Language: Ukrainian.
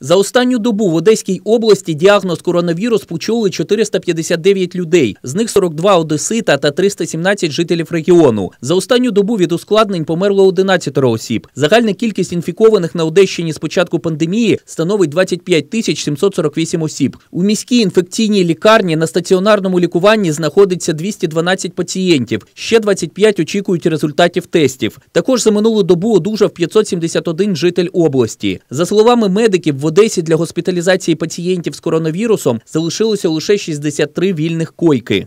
За останню добу в Одеській області діагноз коронавірус почули 459 людей. З них 42 одесита та 317 жителів регіону. За останню добу від ускладнень померло 11 осіб. Загальна кількість інфікованих на Одещині з початку пандемії становить 25 тисяч 748 осіб. У міській інфекційній лікарні на стаціонарному лікуванні знаходиться 212 пацієнтів. Ще 25 очікують результатів тестів. Також за минулу добу одужав 571 житель області. За словами медиків, в Одесі для госпіталізації пацієнтів з коронавірусом залишилося лише 63 вільних койки.